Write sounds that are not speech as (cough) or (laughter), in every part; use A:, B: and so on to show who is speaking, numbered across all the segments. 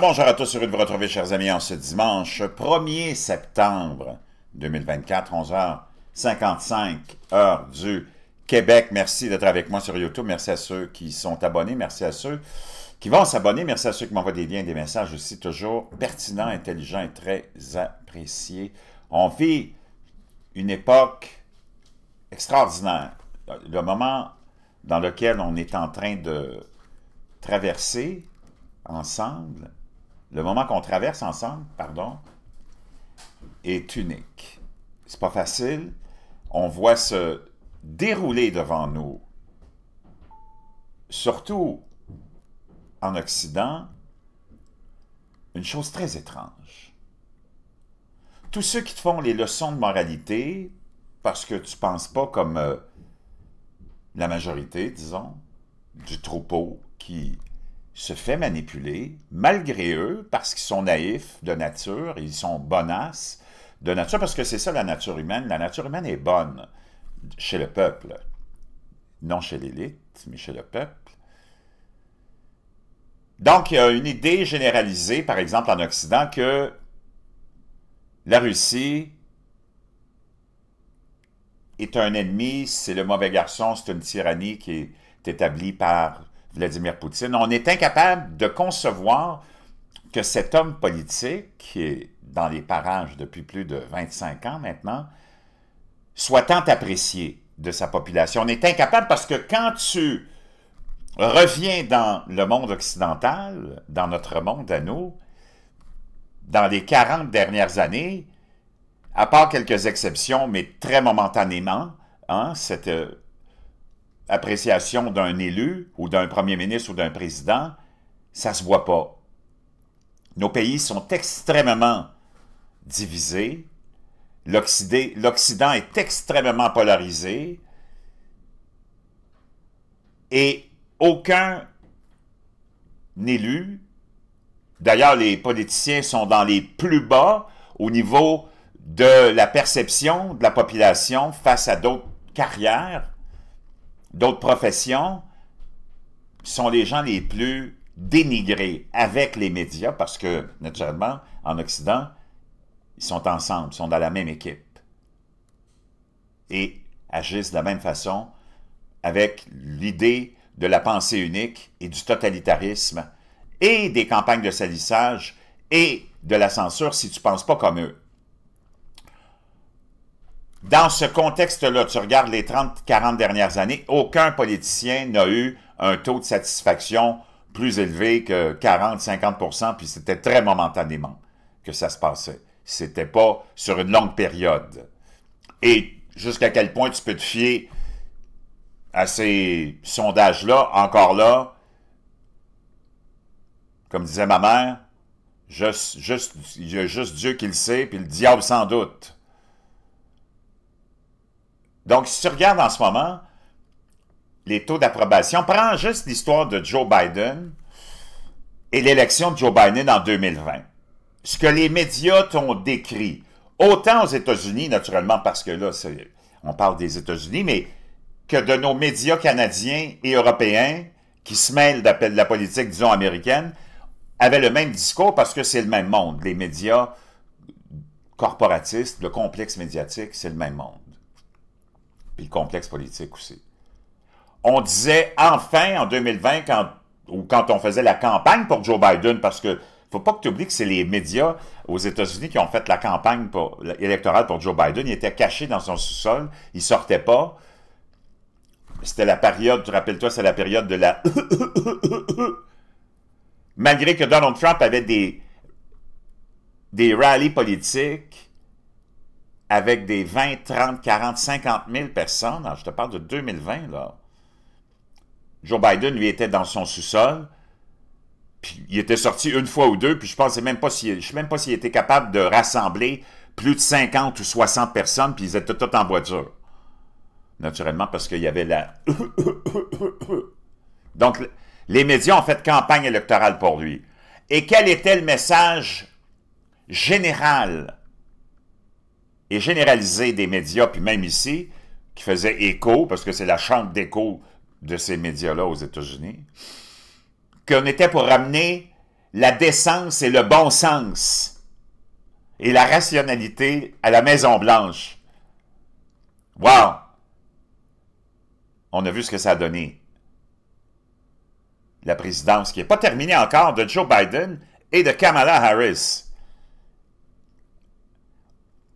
A: bonjour à tous, heureux de vous retrouver, chers amis, en ce dimanche 1er septembre 2024, 11h55, heure du Québec. Merci d'être avec moi sur YouTube. Merci à ceux qui sont abonnés. Merci à ceux qui vont s'abonner. Merci à ceux qui m'envoient des liens, des messages aussi, toujours pertinents, intelligents et très appréciés. On vit une époque extraordinaire. Le moment dans lequel on est en train de traverser ensemble le moment qu'on traverse ensemble, pardon, est unique. C'est pas facile. On voit se dérouler devant nous, surtout en Occident, une chose très étrange. Tous ceux qui te font les leçons de moralité, parce que tu ne penses pas comme euh, la majorité, disons, du troupeau qui se fait manipuler, malgré eux, parce qu'ils sont naïfs de nature, ils sont bonasses de nature, parce que c'est ça la nature humaine. La nature humaine est bonne chez le peuple, non chez l'élite, mais chez le peuple. Donc, il y a une idée généralisée, par exemple en Occident, que la Russie est un ennemi, c'est le mauvais garçon, c'est une tyrannie qui est établie par Vladimir Poutine. On est incapable de concevoir que cet homme politique, qui est dans les parages depuis plus de 25 ans maintenant, soit tant apprécié de sa population. On est incapable parce que quand tu reviens dans le monde occidental, dans notre monde à nous, dans les 40 dernières années, à part quelques exceptions, mais très momentanément, hein, cette euh, appréciation d'un élu ou d'un premier ministre ou d'un président, ça ne se voit pas. Nos pays sont extrêmement divisés, l'Occident est extrêmement polarisé et aucun élu, d'ailleurs les politiciens sont dans les plus bas au niveau de la perception de la population face à d'autres carrières, d'autres professions sont les gens les plus dénigrés avec les médias parce que, naturellement, en Occident, ils sont ensemble, ils sont dans la même équipe et agissent de la même façon avec l'idée de la pensée unique et du totalitarisme et des campagnes de salissage et de la censure si tu ne penses pas comme eux dans ce contexte-là, tu regardes les 30-40 dernières années, aucun politicien n'a eu un taux de satisfaction plus élevé que 40-50 puis c'était très momentanément que ça se passait. C'était pas sur une longue période. Et jusqu'à quel point tu peux te fier à ces sondages-là, encore là, comme disait ma mère, juste, il y a juste Dieu qui le sait, puis le diable sans doute. Donc, si tu regardes en ce moment les taux d'approbation, prends juste l'histoire de Joe Biden et l'élection de Joe Biden en 2020. Ce que les médias t'ont décrit, autant aux États-Unis, naturellement, parce que là, on parle des États-Unis, mais que de nos médias canadiens et européens qui se mêlent de la politique, disons, américaine, avaient le même discours parce que c'est le même monde. Les médias corporatistes, le complexe médiatique, c'est le même monde le complexe politique aussi. On disait enfin en 2020, quand, quand on faisait la campagne pour Joe Biden, parce que faut pas que tu oublies que c'est les médias aux États-Unis qui ont fait la campagne électorale pour Joe Biden. Il était caché dans son sous-sol, il sortait pas. C'était la période, tu rappelles-toi, c'est la période de la... (coughs) Malgré que Donald Trump avait des, des rallyes politiques, avec des 20, 30, 40, 50 000 personnes, hein, je te parle de 2020, là. Joe Biden, lui, était dans son sous-sol, puis il était sorti une fois ou deux, puis je ne sais même pas s'il était capable de rassembler plus de 50 ou 60 personnes, puis ils étaient tous en voiture. Naturellement, parce qu'il y avait la... (coughs) Donc, les médias ont fait campagne électorale pour lui. Et quel était le message général et généraliser des médias, puis même ici, qui faisaient écho, parce que c'est la chambre d'écho de ces médias-là aux États-Unis, qu'on était pour ramener la décence et le bon sens et la rationalité à la Maison-Blanche. Wow! On a vu ce que ça a donné. La présidence qui n'est pas terminée encore de Joe Biden et de Kamala Harris.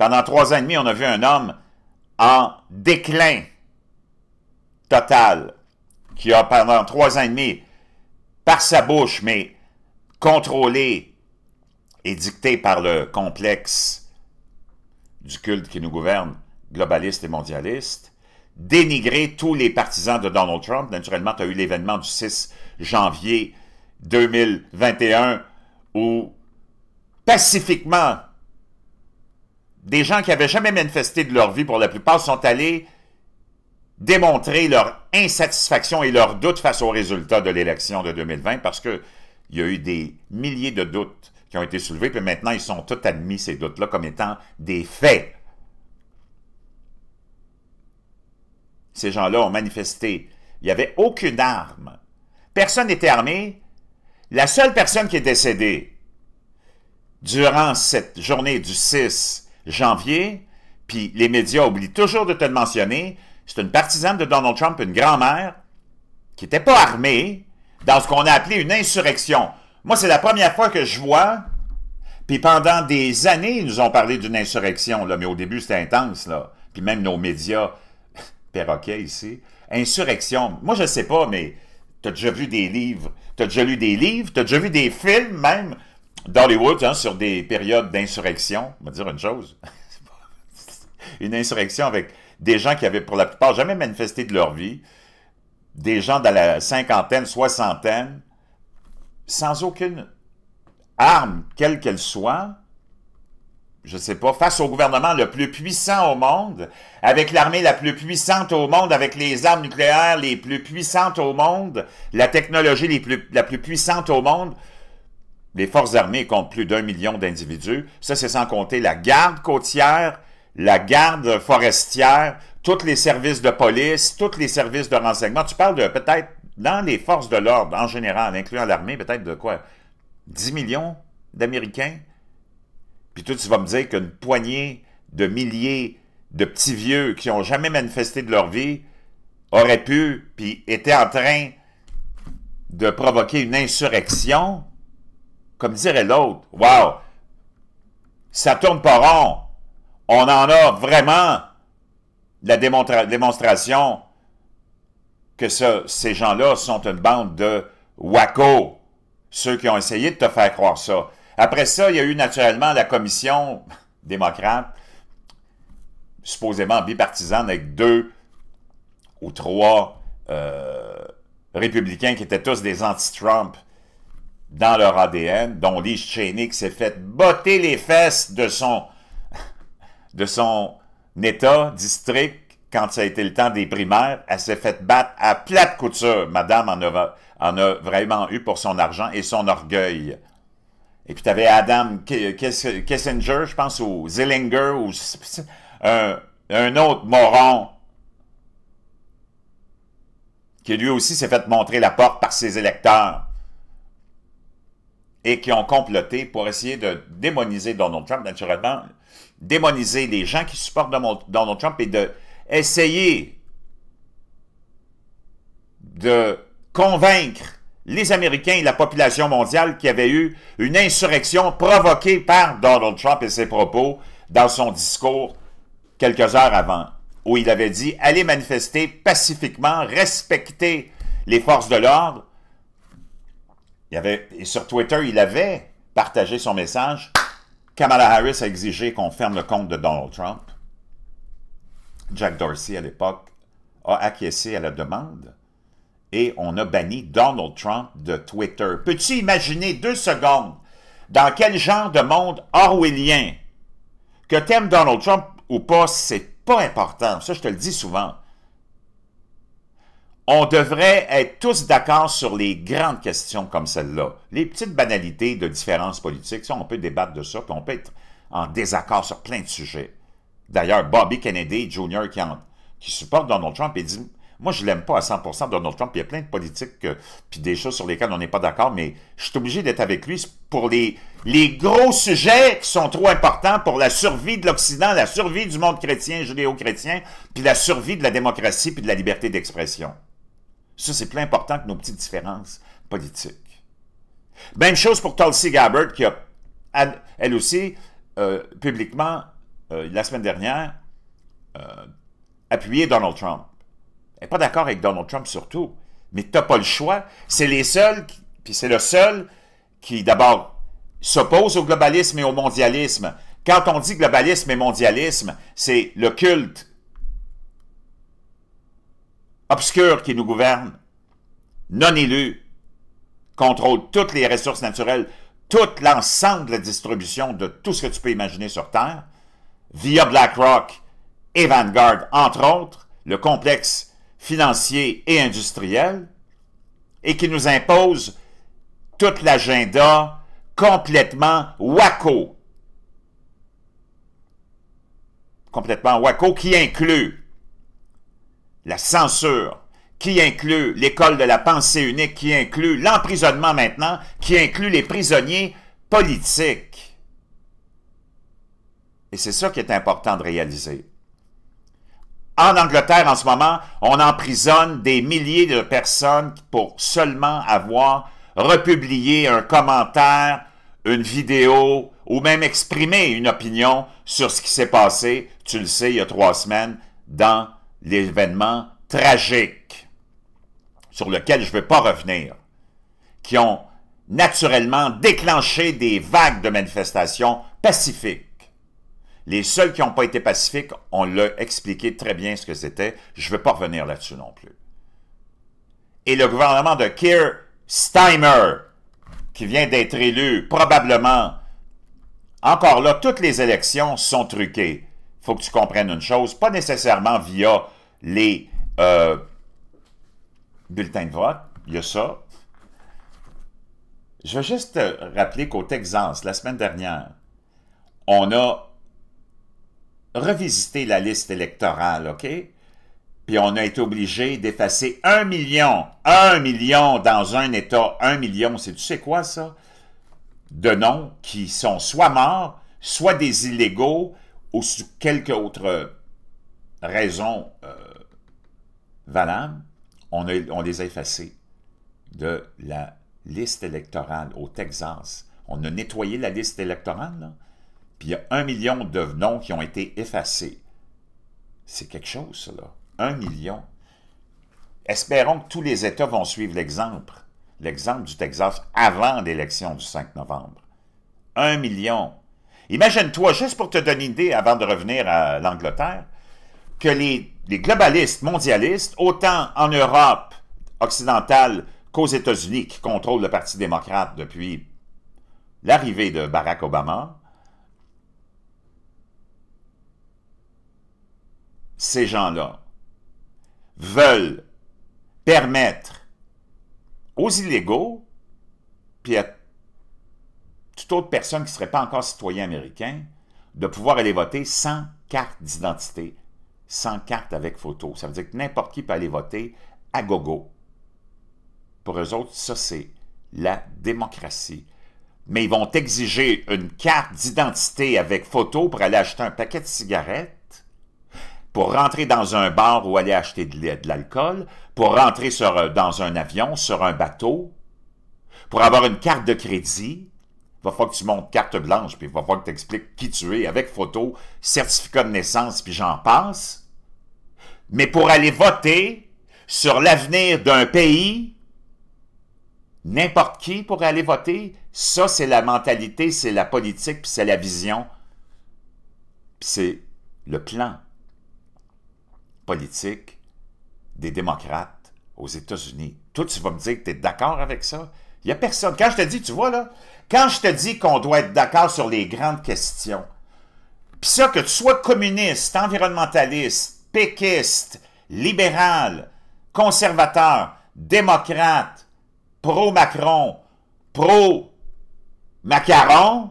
A: Pendant trois ans et demi, on a vu un homme en déclin total, qui a pendant trois ans et demi, par sa bouche, mais contrôlé et dicté par le complexe du culte qui nous gouverne, globaliste et mondialiste, dénigré tous les partisans de Donald Trump. Naturellement, tu as eu l'événement du 6 janvier 2021 où pacifiquement des gens qui n'avaient jamais manifesté de leur vie pour la plupart sont allés démontrer leur insatisfaction et leur doute face aux résultats de l'élection de 2020 parce qu'il y a eu des milliers de doutes qui ont été soulevés, puis maintenant ils sont tous admis, ces doutes-là, comme étant des faits. Ces gens-là ont manifesté. Il n'y avait aucune arme. Personne n'était armé. La seule personne qui est décédée durant cette journée du 6 janvier, puis les médias oublient toujours de te le mentionner, c'est une partisane de Donald Trump, une grand-mère, qui n'était pas armée, dans ce qu'on a appelé une insurrection. Moi, c'est la première fois que je vois, puis pendant des années, ils nous ont parlé d'une insurrection, mais au début, c'était intense, là. Puis même nos médias (laughs) perroquets ici. Insurrection. Moi, je ne sais pas, mais as déjà vu des livres, as déjà lu des livres, as déjà vu des films même d'Hollywood, hein, sur des périodes d'insurrection, on va dire une chose, (laughs) une insurrection avec des gens qui avaient pour la plupart jamais manifesté de leur vie, des gens dans la cinquantaine, soixantaine, sans aucune arme, quelle qu'elle soit, je sais pas, face au gouvernement le plus puissant au monde, avec l'armée la plus puissante au monde, avec les armes nucléaires les plus puissantes au monde, la technologie les plus, la plus puissante au monde, les forces armées comptent plus d'un million d'individus. Ça, c'est sans compter la garde côtière, la garde forestière, tous les services de police, tous les services de renseignement. Tu parles de peut-être, dans les forces de l'ordre en général, incluant l'armée, peut-être de quoi? 10 millions d'Américains? Puis toi, tu vas me dire qu'une poignée de milliers de petits vieux qui n'ont jamais manifesté de leur vie auraient pu, puis étaient en train de provoquer une insurrection comme dirait l'autre, wow, ça tourne pas rond. On en a vraiment la démonstration que ces gens-là sont une bande de wackos, ceux qui ont essayé de te faire croire ça. Après ça, il y a eu naturellement la commission (laughs) démocrate, supposément bipartisane, avec deux ou trois euh, républicains qui étaient tous des anti-Trump, dans leur ADN, dont Cheney s'est fait botter les fesses de son, de son État, district, quand ça a été le temps des primaires. Elle s'est fait battre à plate couture. Madame en a, vraiment eu pour son argent et son orgueil. Et puis, tu avais Adam Kissinger, je pense, ou Zillinger, ou un, un autre moron qui lui aussi s'est fait montrer la porte par ses électeurs et qui ont comploté pour essayer de démoniser Donald Trump, naturellement, démoniser les gens qui supportent Donald Trump et de essayer de convaincre les Américains et la population mondiale qu'il y avait eu une insurrection provoquée par Donald Trump et ses propos dans son discours quelques heures avant, où il avait dit « Allez manifester pacifiquement, respecter les forces de l'ordre, avait, et sur Twitter, il avait partagé son message. Kamala Harris a exigé qu'on ferme le compte de Donald Trump. Jack Dorsey, à l'époque, a acquiescé à la demande et on a banni Donald Trump de Twitter. Peux-tu imaginer deux secondes dans quel genre de monde orwellien que t'aimes Donald Trump ou pas, c'est pas important. Ça, je te le dis souvent on devrait être tous d'accord sur les grandes questions comme celle-là. Les petites banalités de différences politiques, ça, on peut débattre de ça, puis on peut être en désaccord sur plein de sujets. D'ailleurs, Bobby Kennedy Jr. qui, supporte Donald Trump, il dit « Moi, je l'aime pas à 100% Donald Trump, il y a plein de politiques puis des choses sur lesquelles on n'est pas d'accord, mais je suis obligé d'être avec lui pour les, les gros sujets qui sont trop importants pour la survie de l'Occident, la survie du monde chrétien, judéo-chrétien, puis la survie de la démocratie puis de la liberté d'expression. » Ça, c'est plus important que nos petites différences politiques. Même chose pour Tulsi Gabbard, qui a, elle aussi, euh, publiquement, euh, la semaine dernière, euh, appuyé Donald Trump. Elle n'est pas d'accord avec Donald Trump surtout, mais tu n'as pas le choix. C'est les seuls, puis c'est le seul qui, d'abord, s'oppose au globalisme et au mondialisme. Quand on dit globalisme et mondialisme, c'est le culte obscure qui nous gouverne, non élus, contrôle toutes les ressources naturelles, tout l'ensemble de la distribution de tout ce que tu peux imaginer sur Terre, via BlackRock et Vanguard, entre autres, le complexe financier et industriel, et qui nous impose tout l'agenda complètement waco. Complètement waco, qui inclut la censure, qui inclut l'école de la pensée unique, qui inclut l'emprisonnement maintenant, qui inclut les prisonniers politiques. Et c'est ça qui est important de réaliser. En Angleterre, en ce moment, on emprisonne des milliers de personnes pour seulement avoir republié un commentaire, une vidéo ou même exprimé une opinion sur ce qui s'est passé, tu le sais, il y a trois semaines, dans l'événement tragique sur lequel je ne veux pas revenir, qui ont naturellement déclenché des vagues de manifestations pacifiques. Les seuls qui n'ont pas été pacifiques, on l'a expliqué très bien ce que c'était. Je ne veux pas revenir là-dessus non plus. Et le gouvernement de Keir Steimer, qui vient d'être élu, probablement, encore là, toutes les élections sont truquées. Il faut que tu comprennes une chose, pas nécessairement via les euh, bulletins de vote, il y a ça. Je veux juste rappeler qu'au Texas, la semaine dernière, on a revisité la liste électorale, OK? Puis on a été obligé d'effacer un million, un million dans un État, un million, c'est tu sais quoi ça? De noms qui sont soit morts, soit des illégaux, ou sous quelque autre raison euh, valables, on, on les a effacés de la liste électorale au Texas. On a nettoyé la liste électorale, puis il y a un million de noms qui ont été effacés. C'est quelque chose, ça, là. Un million. Espérons que tous les États vont suivre l'exemple, l'exemple du Texas avant l'élection du 5 novembre. Un million. Imagine-toi, juste pour te donner une idée, avant de revenir à l'Angleterre, que les les globalistes mondialistes, autant en Europe occidentale qu'aux États-Unis, qui contrôlent le Parti démocrate depuis l'arrivée de Barack Obama, ces gens-là veulent permettre aux illégaux, puis à toute autre personne qui ne serait pas encore citoyen américain, de pouvoir aller voter sans carte d'identité sans carte avec photo. Ça veut dire que n'importe qui peut aller voter à gogo. Pour eux autres, ça, c'est la démocratie. Mais ils vont exiger une carte d'identité avec photo pour aller acheter un paquet de cigarettes, pour rentrer dans un bar ou aller acheter de l'alcool, pour rentrer euh, dans un avion, sur un bateau, pour avoir une carte de crédit, va falloir que tu montes carte blanche, puis il va falloir que tu expliques qui tu es avec photo, certificat de naissance, puis j'en passe. Mais pour aller voter sur l'avenir d'un pays, n'importe qui pourrait aller voter, ça c'est la mentalité, c'est la politique, puis c'est la vision, c'est le plan politique des démocrates aux États-Unis. Toi, tu vas me dire que tu es d'accord avec ça? Il n'y a personne. Quand je te dis, tu vois, là, quand je te dis qu'on doit être d'accord sur les grandes questions, puis ça, que tu sois communiste, environnementaliste, péquiste, libéral, conservateur, démocrate, pro-Macron, pro-Macaron,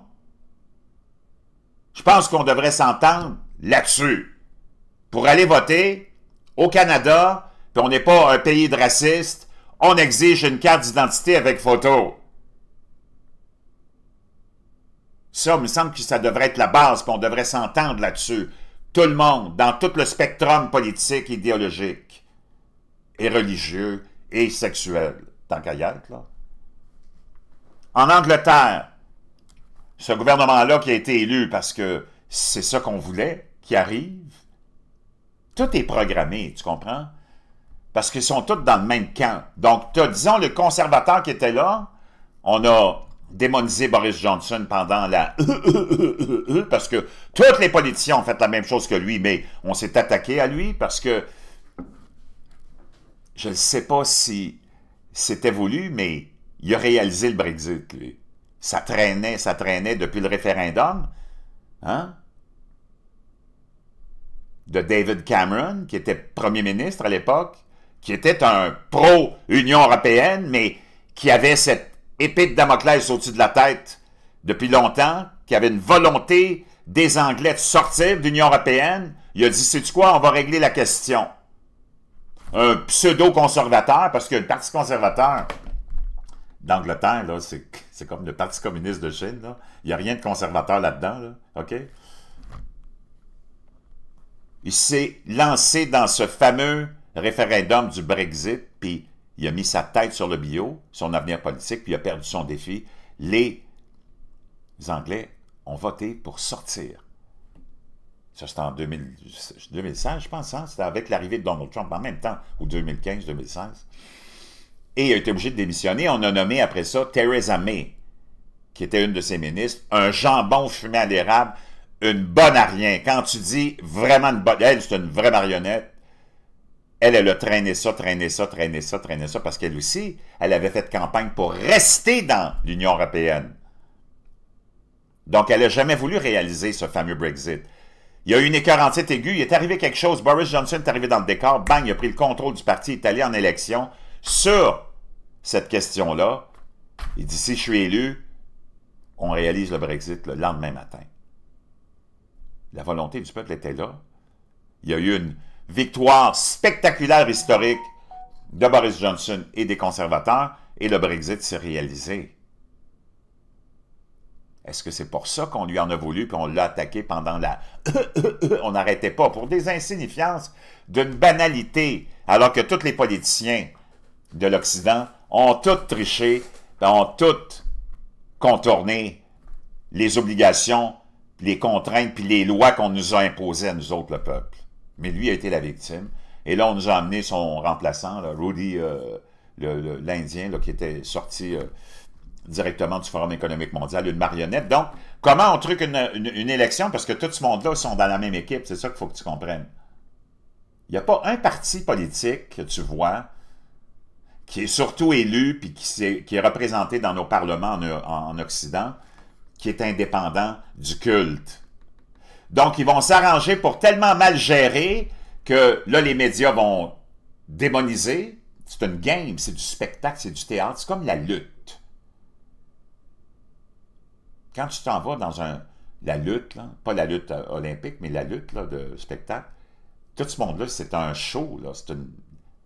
A: je pense qu'on devrait s'entendre là-dessus. Pour aller voter au Canada, puis on n'est pas un pays de racistes, on exige une carte d'identité avec photo. Ça, il me semble que ça devrait être la base, qu'on devrait s'entendre là-dessus. Tout le monde, dans tout le spectrum politique, idéologique, et religieux, et sexuel. Tant qu'à là. En Angleterre, ce gouvernement-là qui a été élu parce que c'est ça qu'on voulait, qui arrive, tout est programmé, tu comprends? Parce qu'ils sont tous dans le même camp. Donc, tu disons, le conservateur qui était là, on a démoniser Boris Johnson pendant la... (laughs) parce que tous les politiciens ont fait la même chose que lui, mais on s'est attaqué à lui parce que... Je ne sais pas si c'était voulu, mais il a réalisé le Brexit, lui. Ça traînait, ça traînait depuis le référendum. Hein? de David Cameron, qui était premier ministre à l'époque, qui était un pro-Union européenne, mais qui avait cette épée de Damoclès au-dessus de la tête depuis longtemps, qui avait une volonté des Anglais de sortir de l'Union européenne, il a dit, c'est quoi, on va régler la question. Un pseudo-conservateur, parce que le Parti conservateur d'Angleterre, c'est comme le Parti communiste de Chine, il n'y a rien de conservateur là-dedans, OK? Il s'est lancé dans ce fameux référendum du Brexit, puis il a mis sa tête sur le bio, son avenir politique, puis il a perdu son défi. Les Anglais ont voté pour sortir. Ça, c'était en 2016, je pense. Hein? C'était avec l'arrivée de Donald Trump en même temps, ou 2015-2016. Et il a été obligé de démissionner. On a nommé après ça Theresa May, qui était une de ses ministres, un jambon fumé à l'érable, une bonne à rien. Quand tu dis vraiment une bonne... Elle, c'est une vraie marionnette elle, elle a traîné ça, traîné ça, traîné ça, traîné ça, parce qu'elle aussi, elle avait fait campagne pour rester dans l'Union européenne. Donc, elle n'a jamais voulu réaliser ce fameux Brexit. Il y a eu une écœurantite aiguë, il est arrivé quelque chose, Boris Johnson est arrivé dans le décor, bang, il a pris le contrôle du parti, italien en élection sur cette question-là. Il dit, si je suis élu, on réalise le Brexit le lendemain matin. La volonté du peuple était là. Il y a eu une, victoire spectaculaire historique de Boris Johnson et des conservateurs, et le Brexit s'est réalisé. Est-ce que c'est pour ça qu'on lui en a voulu puis on l'a attaqué pendant la... (coughs) on n'arrêtait pas pour des insignifiances d'une banalité, alors que tous les politiciens de l'Occident ont tous triché, ben, ont toutes contourné les obligations, les contraintes puis les lois qu'on nous a imposées à nous autres, le peuple. Mais lui a été la victime. Et là, on nous a amené son remplaçant, Rudy, euh, l'Indien, qui était sorti euh, directement du Forum économique mondial, une marionnette. Donc, comment on truc une, élection? Parce que tout ce monde-là sont dans la même équipe. C'est ça qu'il faut que tu comprennes. Il n'y a pas un parti politique que tu vois qui est surtout élu puis qui, est, représenté dans nos parlements en Occident qui est indépendant du culte donc, ils vont s'arranger pour tellement mal gérer que là, les médias vont démoniser. C'est une game, c'est du spectacle, c'est du théâtre, c'est comme la lutte. Quand tu t'en vas dans un, la lutte, pas la lutte euh, olympique, mais la lutte de spectacle, tout ce monde-là, c'est un show, c'est une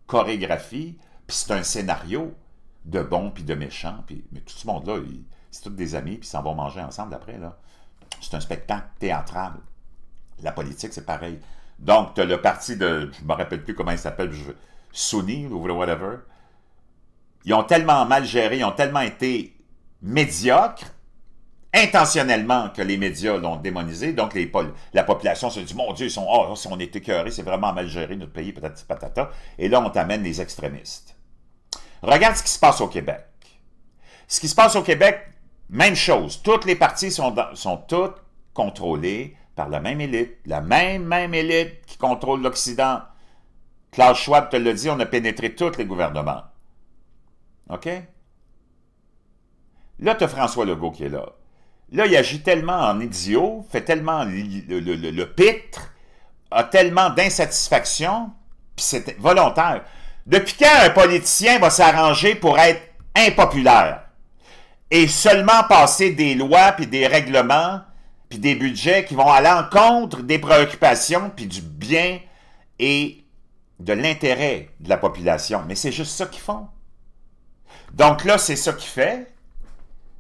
A: chorégraphie, puis c'est un scénario de bons puis de méchants, mais tout ce monde-là, c'est tous des amis, puis ils s'en vont manger ensemble après. C'est un spectacle théâtral. La politique, c'est pareil. Donc, tu as le parti de, je me rappelle plus comment il s'appelle, Sunni ou whatever. Ils ont tellement mal géré, ils ont tellement été médiocres, intentionnellement que les médias l'ont démonisé. Donc, la population se dit, mon Dieu, ils sont, oh, si on était écœuré, c'est vraiment mal géré notre pays, peut-être patata. Et là, on t'amène les extrémistes. Regarde ce qui se passe au Québec. Ce qui se passe au Québec, même chose. Toutes les parties sont, sont toutes contrôlées par la même élite, la même, même élite qui contrôle l'Occident. Klaus Schwab te le dit, on a pénétré tous les gouvernements. OK? Là, tu as François Legault qui est là. Là, il agit tellement en idiot, fait tellement le, pitre, a tellement d'insatisfaction, puis c'est volontaire. Depuis quand un politicien va s'arranger pour être impopulaire et seulement passer des lois puis des règlements puis des budgets qui vont à l'encontre des préoccupations, puis du bien et de l'intérêt de la population. Mais c'est juste ça qu'ils font. Donc là, c'est ça qu'il fait.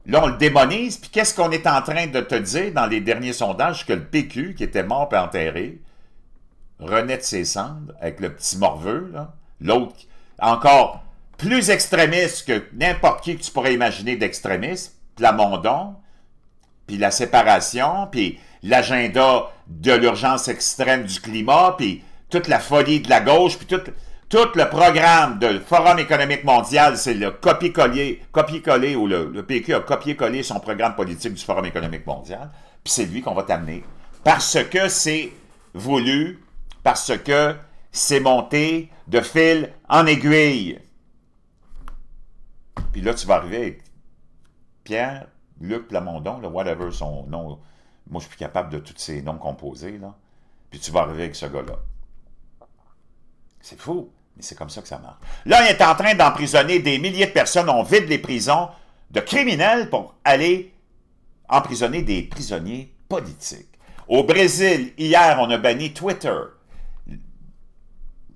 A: Là, on le démonise. Puis qu'est-ce qu'on est en train de te dire dans les derniers sondages que le PQ, qui était mort et enterré, renaît de ses cendres avec le petit morveux, l'autre encore plus extrémiste que n'importe qui que tu pourrais imaginer d'extrémiste, Plamondon, puis la séparation, puis l'agenda de l'urgence extrême du climat, puis toute la folie de la gauche, puis tout, le programme du Forum économique mondial, c'est le copier-coller, copier-coller, ou le, le, PQ a copié-collé son programme politique du Forum économique mondial, puis c'est lui qu'on va t'amener. Parce que c'est voulu, parce que c'est monté de fil en aiguille. Puis là, tu vas arriver avec Pierre, Luc Plamondon, le whatever son nom. Moi, je suis plus capable de tous ces noms composés, là. Puis tu vas arriver avec ce gars-là. C'est fou, mais c'est comme ça que ça marche. Là, il est en train d'emprisonner des milliers de personnes. On vide les prisons de criminels pour aller emprisonner des prisonniers politiques. Au Brésil, hier, on a banni Twitter.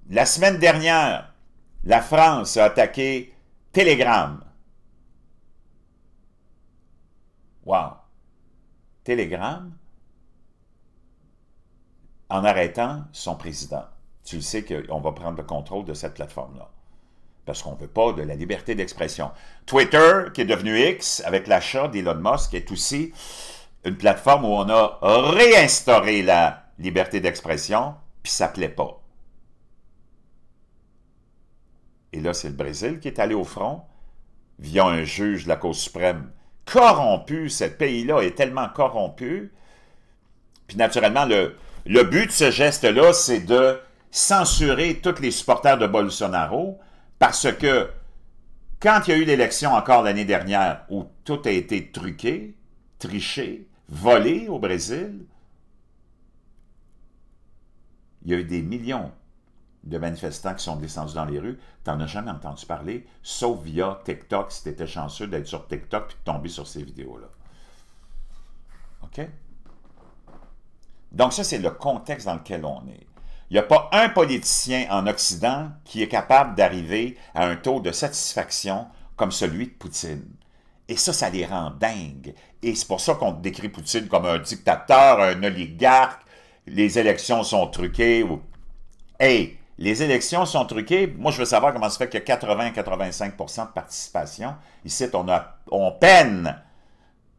A: La semaine dernière, la France a attaqué Telegram. Wow! Telegram, en arrêtant son président, tu le sais qu'on va prendre le contrôle de cette plateforme-là. Parce qu'on ne veut pas de la liberté d'expression. Twitter, qui est devenu X, avec l'achat d'Elon Musk, est aussi une plateforme où on a réinstauré la liberté d'expression, puis ça ne plaît pas. Et là, c'est le Brésil qui est allé au front, via un juge de la Cour suprême corrompu, ce pays-là est tellement corrompu. Puis naturellement, le, le but de ce geste-là, c'est de censurer tous les supporters de Bolsonaro parce que quand il y a eu l'élection encore l'année dernière où tout a été truqué, triché, volé au Brésil, il y a eu des millions de manifestants qui sont descendus dans les rues, tu n'en as jamais entendu parler, sauf via TikTok, si étais chanceux d'être sur TikTok et de tomber sur ces vidéos-là. OK? Donc ça, c'est le contexte dans lequel on est. Il n'y a pas un politicien en Occident qui est capable d'arriver à un taux de satisfaction comme celui de Poutine. Et ça, ça les rend dingues. Et c'est pour ça qu'on décrit Poutine comme un dictateur, un oligarque, les élections sont truquées. Ou... Hey, les élections sont truquées. Moi, je veux savoir comment ça fait qu'il y a 80-85 de participation. Ici, on, a, on peine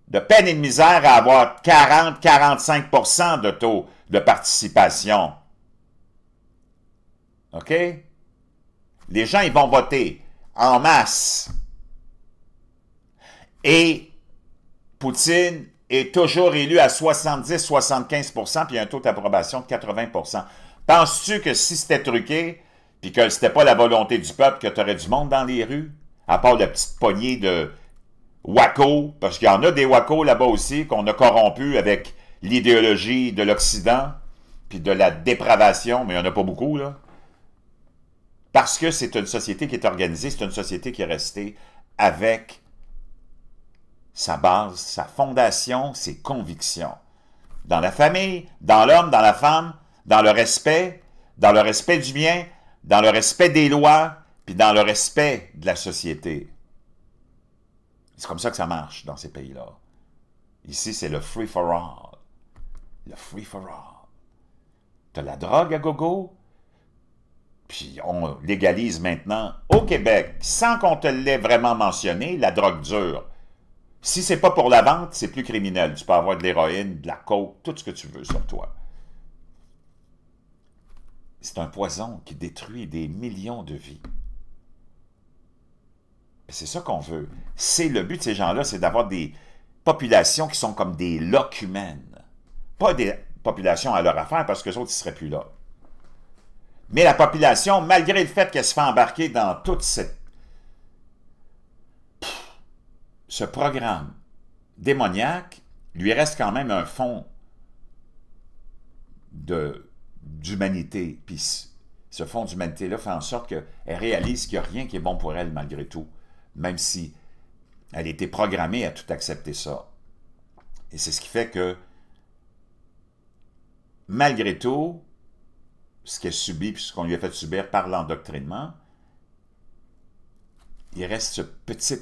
A: de peine et de misère à avoir 40-45 de taux de participation. OK? Les gens, ils vont voter en masse. Et Poutine est toujours élu à 70-75 puis il y a un taux d'approbation de 80 Penses-tu que si c'était truqué, puis que c'était pas la volonté du peuple, que tu aurais du monde dans les rues, à part la petite poignée de Waco, parce qu'il y en a des Waco là-bas aussi qu'on a corrompus avec l'idéologie de l'Occident, puis de la dépravation, mais il n'y en a pas beaucoup, là. Parce que c'est une société qui est organisée, c'est une société qui est restée avec sa base, sa fondation, ses convictions. Dans la famille, dans l'homme, dans la femme, dans le respect, dans le respect du bien, dans le respect des lois, puis dans le respect de la société. C'est comme ça que ça marche dans ces pays-là. Ici, c'est le free for all. Le free for all. as la drogue à gogo, puis on légalise maintenant au Québec, sans qu'on te l'ait vraiment mentionné, la drogue dure. Si c'est pas pour la vente, c'est plus criminel. Tu peux avoir de l'héroïne, de la coke, tout ce que tu veux sur toi. C'est un poison qui détruit des millions de vies. C'est ça qu'on veut. C'est le but de ces gens-là, c'est d'avoir des populations qui sont comme des loques humaines. Pas des populations à leur affaire, parce que les autres, ils ne seraient plus là. Mais la population, malgré le fait qu'elle se fait embarquer dans tout cette... ce programme démoniaque, lui reste quand même un fond de d'humanité. Puis ce fond d'humanité-là fait en sorte qu'elle réalise qu'il n'y a rien qui est bon pour elle malgré tout, même si elle était programmée à tout accepter ça. Et c'est ce qui fait que, malgré tout, ce qu'elle subit, puisqu'on ce qu'on lui a fait subir par l'endoctrinement, il reste ce petit,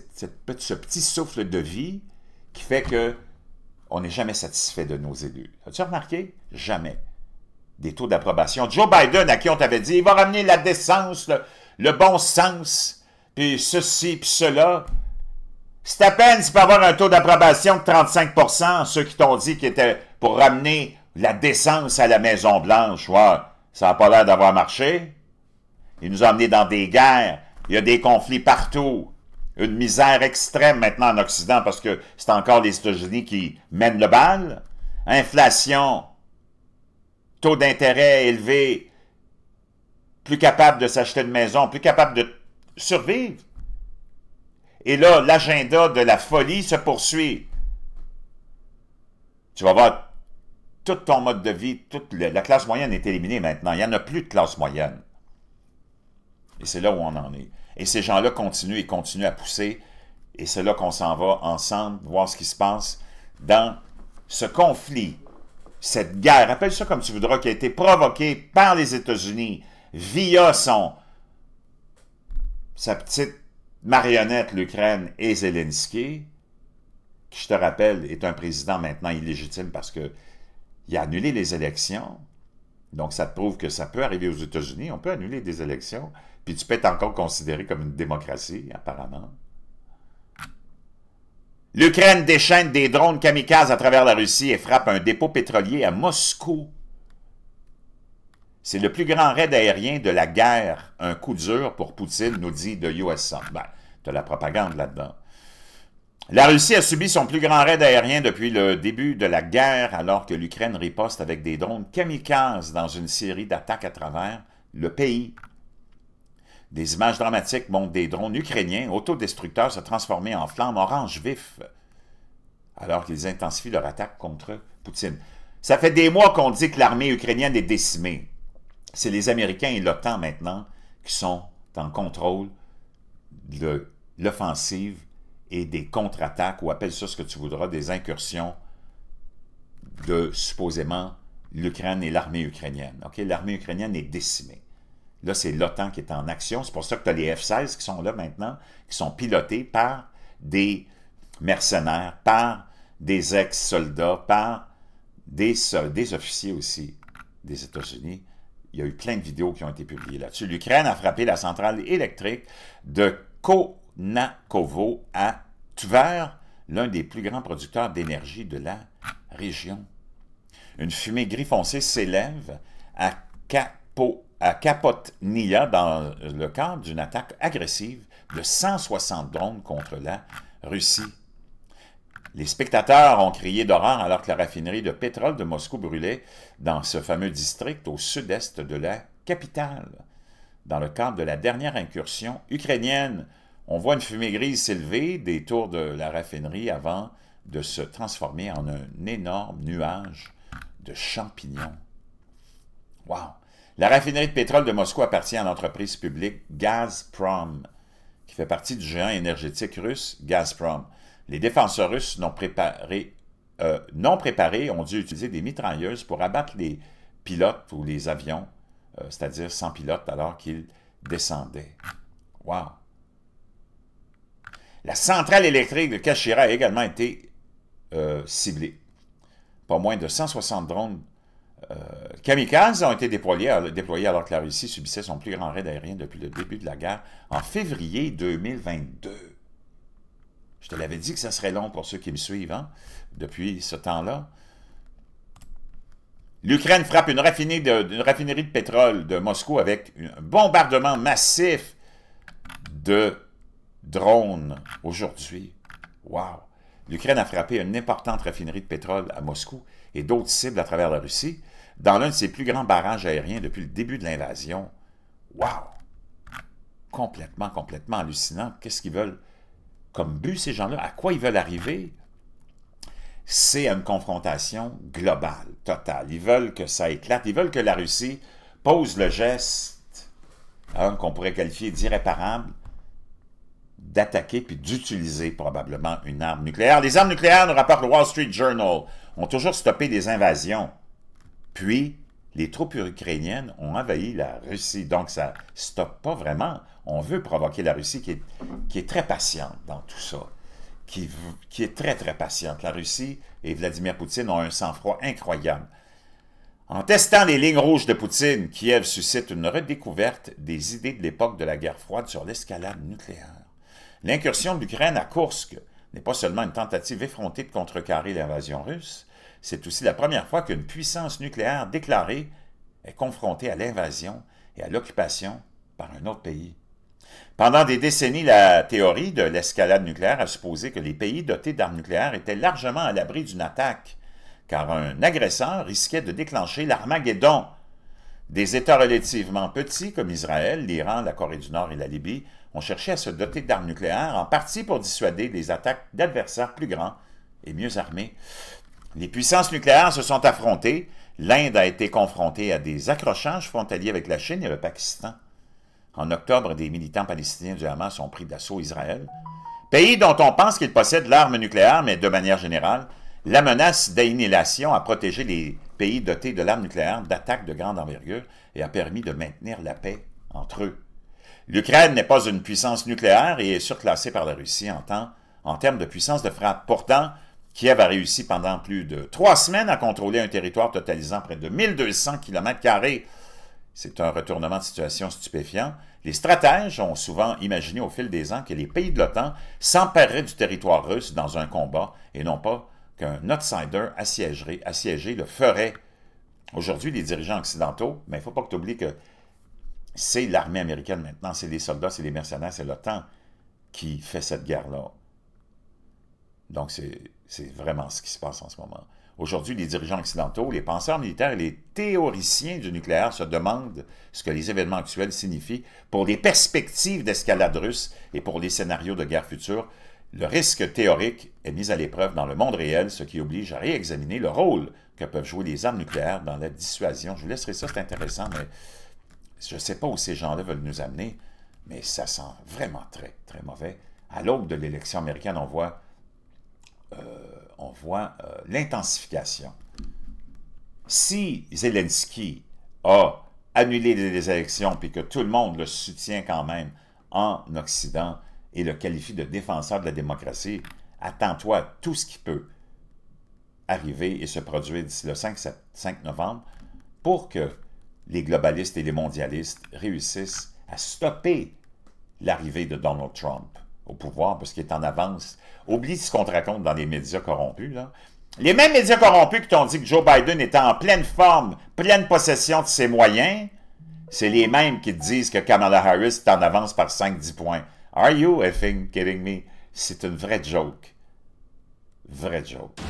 A: petit souffle de vie qui fait que on n'est jamais satisfait de nos élus. As-tu remarqué? Jamais des taux d'approbation. Joe Biden, à qui on t'avait dit, il va ramener la décence, le, bon sens, puis ceci, puis cela. C'est à peine si peut avoir un taux d'approbation de 35 ceux qui t'ont dit qu'il était pour ramener la décence à la Maison-Blanche. ça n'a pas l'air d'avoir marché. Il nous a amenés dans des guerres. Il y a des conflits partout. Une misère extrême maintenant en Occident parce que c'est encore les États-Unis qui mènent le bal. Inflation, taux d'intérêt élevé, plus capable de s'acheter une maison, plus capable de survivre. Et là, l'agenda de la folie se poursuit. Tu vas voir, tout ton mode de vie, toute la classe moyenne est éliminée maintenant. Il n'y en a plus de classe moyenne. Et c'est là où on en est. Et ces gens-là continuent et continuent à pousser. Et c'est là qu'on s'en va ensemble voir ce qui se passe dans ce conflit cette guerre, appelle ça comme tu voudras, qui a été provoquée par les États-Unis via son sa petite marionnette, l'Ukraine et Zelensky, qui, je te rappelle, est un président maintenant illégitime parce que il a annulé les élections. Donc, ça te prouve que ça peut arriver aux États-Unis. On peut annuler des élections. Puis tu peux être encore considéré comme une démocratie, apparemment. L'Ukraine déchaîne des drones kamikazes à travers la Russie et frappe un dépôt pétrolier à Moscou. C'est le plus grand raid aérien de la guerre. Un coup dur pour Poutine, nous dit de US Ben, de la propagande là-dedans. La Russie a subi son plus grand raid aérien depuis le début de la guerre, alors que l'Ukraine riposte avec des drones kamikazes dans une série d'attaques à travers le pays. Des images dramatiques montrent des drones ukrainiens autodestructeurs se transformer en flammes orange vif alors qu'ils intensifient leur attaque contre Poutine. Ça fait des mois qu'on dit que l'armée ukrainienne est décimée. C'est les Américains et l'OTAN maintenant qui sont en contrôle de l'offensive et des contre-attaques, ou appelle ça ce que tu voudras, des incursions de supposément l'Ukraine et l'armée ukrainienne. L'armée ukrainienne est décimée. Là, c'est l'OTAN qui est en action. C'est pour ça que tu as les F-16 qui sont là maintenant, qui sont pilotés par des mercenaires, par des ex-soldats, par des, des officiers aussi des États-Unis. Il y a eu plein de vidéos qui ont été publiées là-dessus. L'Ukraine a frappé la centrale électrique de Konakovo à Tver, l'un des plus grands producteurs d'énergie de la région. Une fumée gris foncé s'élève à Kapo à Kapotnia, dans le cadre d'une attaque agressive de 160 drones contre la Russie. Les spectateurs ont crié d'horreur alors que la raffinerie de pétrole de Moscou brûlait dans ce fameux district au sud-est de la capitale. Dans le cadre de la dernière incursion ukrainienne, on voit une fumée grise s'élever des tours de la raffinerie avant de se transformer en un énorme nuage de champignons. Wow! La raffinerie de pétrole de Moscou appartient à l'entreprise publique Gazprom, qui fait partie du géant énergétique russe Gazprom. Les défenseurs russes non préparés, euh, non préparés ont dû utiliser des mitrailleuses pour abattre les pilotes ou les avions, euh, c'est-à-dire sans pilote, alors qu'ils descendaient. Wow! La centrale électrique de Kashira a également été euh, ciblée. Pas moins de 160 drones euh, kamikazes ont été déployés, alors que la Russie subissait son plus grand raid aérien depuis le début de la guerre en février 2022. Je te l'avais dit que ça serait long pour ceux qui me suivent hein, depuis ce temps-là. L'Ukraine frappe une de, une raffinerie, de, pétrole de Moscou avec un bombardement massif de drones aujourd'hui. Wow! L'Ukraine a frappé une importante raffinerie de pétrole à Moscou et d'autres cibles à travers la Russie dans l'un de ses plus grands barrages aériens depuis le début de l'invasion. waouh Complètement, complètement hallucinant. Qu'est-ce qu'ils veulent comme but, ces gens-là? À quoi ils veulent arriver? C'est une confrontation globale, totale. Ils veulent que ça éclate. Ils veulent que la Russie pose le geste, hein, qu'on pourrait qualifier d'irréparable, d'attaquer puis d'utiliser probablement une arme nucléaire. Les armes nucléaires, nous rapporte le Wall Street Journal, ont toujours stoppé des invasions. Puis, les troupes ukrainiennes ont envahi la Russie. Donc, ça ne stoppe pas vraiment. On veut provoquer la Russie qui est, très patiente dans tout ça. Qui, est très, très patiente. La Russie et Vladimir Poutine ont un sang-froid incroyable. En testant les lignes rouges de Poutine, Kiev suscite une redécouverte des idées de l'époque de la guerre froide sur l'escalade nucléaire. L'incursion de l'Ukraine à Koursk n'est pas seulement une tentative effrontée de contrecarrer l'invasion russe, c'est aussi la première fois qu'une puissance nucléaire déclarée est confrontée à l'invasion et à l'occupation par un autre pays. Pendant des décennies, la théorie de l'escalade nucléaire a supposé que les pays dotés d'armes nucléaires étaient largement à l'abri d'une attaque, car un agresseur risquait de déclencher l'Armageddon. Des États relativement petits comme Israël, l'Iran, la Corée du Nord et la Libye ont cherché à se doter d'armes nucléaires, en partie pour dissuader des attaques d'adversaires plus grands et mieux armés. Les puissances nucléaires se sont affrontées. L'Inde a été confrontée à des accrochages frontaliers avec la Chine et le Pakistan. En octobre, des militants palestiniens du Hamas ont pris d'assaut Israël. Pays dont on pense qu'il possède l'arme nucléaire, mais de manière générale, la menace d'annihilation a protégé les pays dotés de l'arme nucléaire d'attaques de grande envergure et a permis de maintenir la paix entre eux. L'Ukraine n'est pas une puissance nucléaire et est surclassée par la Russie en, temps, en termes de puissance de frappe. Pourtant, Kiev a réussi pendant plus de trois semaines à contrôler un territoire totalisant près de 1200 km2. C'est un retournement de situation stupéfiant. Les stratèges ont souvent imaginé au fil des ans que les pays de l'OTAN s'empareraient du territoire russe dans un combat et non pas qu'un outsider assiégerait, assiégé le ferait. Aujourd'hui, les dirigeants occidentaux, mais il ne faut pas que tu oublies que c'est l'armée américaine maintenant, c'est les soldats, c'est les mercenaires, c'est l'OTAN qui fait cette guerre-là. Donc c'est c'est vraiment ce qui se passe en ce moment. Aujourd'hui, les dirigeants occidentaux, les penseurs militaires et les théoriciens du nucléaire se demandent ce que les événements actuels signifient pour les perspectives d'escalade russe et pour les scénarios de guerre future. Le risque théorique est mis à l'épreuve dans le monde réel, ce qui oblige à réexaminer le rôle que peuvent jouer les armes nucléaires dans la dissuasion. Je vous laisserai ça, c'est intéressant, mais je ne sais pas où ces gens-là veulent nous amener, mais ça sent vraiment très, très mauvais. À l'aube de l'élection américaine, on voit euh, on voit euh, l'intensification. Si Zelensky a annulé les élections puis que tout le monde le soutient quand même en Occident et le qualifie de défenseur de la démocratie, attends-toi à tout ce qui peut arriver et se produire d'ici le 5, 5 novembre pour que les globalistes et les mondialistes réussissent à stopper l'arrivée de Donald Trump au pouvoir parce qu'il est en avance. Oublie ce qu'on te raconte dans les médias corrompus. Les mêmes médias corrompus qui t'ont dit que Joe Biden était en pleine forme, pleine possession de ses moyens, c'est les mêmes qui te disent que Kamala Harris est en avance par 5-10 points. Are you effing kidding me? C'est une vraie joke. Vraie joke.